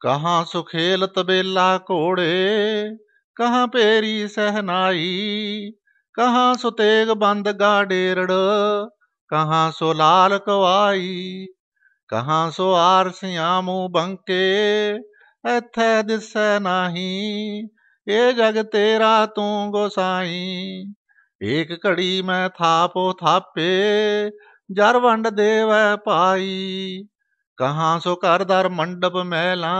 ਕਹਾਂ ਸੁਖੇਲ ਤਬੇਲਾ ਘੋੜੇ ਕਹਾਂ ਪੇਰੀ ਸਹਨਾਈ ਕਹਾਂ ਸੁਤੇਗ ਬੰਦ ਗਾਡੇਰੜ ਕਹਾਂ ਸੋ ਲਾਲ ਕਵਾਈ ਕਹਾਂ ਸੋ ਆਰ ਸਿਆਮੂ ਬੰਕੇ ਐਥੈ ਦਿਸੈ ਨਾਹੀ ਇਹ ਜਗ ਤੇਰਾ ਤੂੰ ਗੋਸਾਈ ਏਕ ਘੜੀ ਮੈਂ ਥਾਪੋ ਥਾਪੇ ਜਰਵੰਡ ਦੇਵੈ ਪਾਈ ਕਹਾਂ ਸੋ ਘਰ ਦਰ ਮੰਡਪ ਮਹਿਲਾ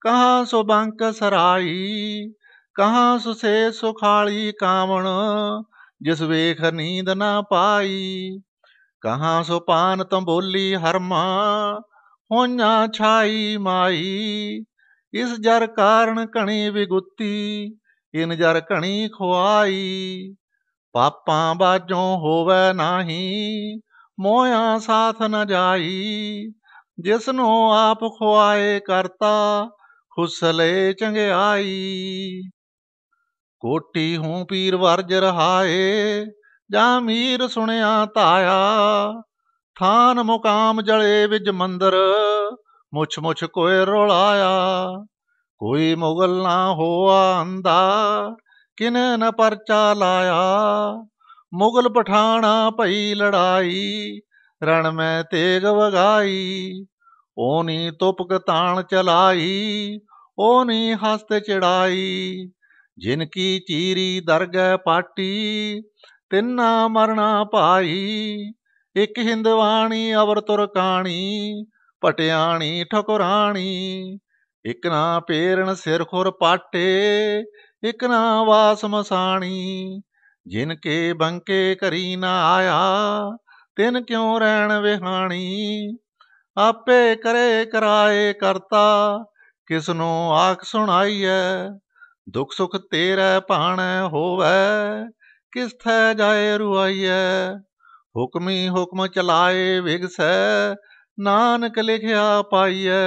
ਕਹਾਂ ਸੋ ਬੰਕ ਸਰਾਈ ਕਹਾਂ ਸੋ ਸੇ ਸੁਖਾਲੀ ਕਾਵਣ ਜਿਸ ਵੇਖ ਨੀਂਦ ਨਾ ਪਾਈ ਕਹਾਂ ਸੋ ਪਾਨ ਤੰਬੋਲੀ ਹਰਮਾ ਹੋਣਾ ਛਾਈ ਮਾਈ ਇਸ ਜਰ ਕਾਰਨ ਕਣੀ ਵਿਗੁੱਤੀ ਇਨ ਜਰ ਕਣੀ ਖੁਆਈ ਪਾਪਾਂ ਬਾਝੋਂ ਹੋਵੇ ਨਾਹੀ ਮੋਇਆ ਸਾਥ ਨ ਜਾਈ ਜਿਸ ਨੂੰ ਆਪ ਖੁਆਏ ਕਰਤਾ ਖੁਸਲੇ ਚੰਗਿਆਈ ਕੋਟੀ ਹੂੰ ਪੀਰ ਵਰਜ ਰਹਾਏ ਜਾਂ ਮੀਰ ਸੁਣਿਆ ਤਾਇਆ ਥਾਨ ਮੁਕਾਮ ਜਲੇ ਵਿੱਚ ਮੰਦਰ ਮੁਛ ਮੁਛ ਕੋਇ ਰੋਲਾਇਆ ਕੋਈ ਮੁਗਲ ਨਾ ਹੋਆ ਅੰਦਾ ਕਿਨੇ ਨ ਪਰਚਾ ਲਾਇਆ ਮੁਗਲ ਪਠਾਣਾ ਭਈ ਲੜਾਈ ਰਣ ਮੈਂ ਤੇਗ ਵਗਾਈ ਓਨੀ ਤੁਪਕ ਤਾਣ ਚਲਾਈ ਓਨੀ ਹਸਤ ਚੜਾਈ ਜਿਨ ਕੀ ਚੀਰੀ ਦਰਗਹਿ ਪਾਟੀ ਤਿੰਨਾ ਮਰਣਾ ਪਾਈ ਇੱਕ ਹਿੰਦਵਾਣੀ ਅਵਰ ਤੁਰਕਾਣੀ ਪਟਿਆਣੀ ਠਕੁਰਾਣੀ ਇੱਕ ਨਾ ਪੇਰਣ ਸਿਰ ਖੁਰ ਪਾਟੇ ਇੱਕ ਨਾ ਵਾਸ ਮਸਾਣੀ ਜਿਨ ਕੇ ਬੰਕੇ ਕਰੀ ਨਾ ਆਇਆ ਤਿਨ ਕਿਉ ਰਹਿਣ ਵਿਹਾਣੀ ਆਪੇ ਕਰੇ ਕਰਾਏ ਕਰਤਾ ਕਿਸ ਨੂੰ ਆਖ ਸੁਣਾਈਐ ਦੁਖ ਸੁਖ ਤੇਰੇ ਭਾਣ ਹੋਵੇ ਕਿਸ ਥੈ ਜਾਏ ਰੁਆਈਐ ਹੁਕਮੀ ਹੁਕਮ ਚਲਾਏ ਵਿਗਸੈ ਨਾਨਕ ਲਿਖਿਆ ਪਾਈਐ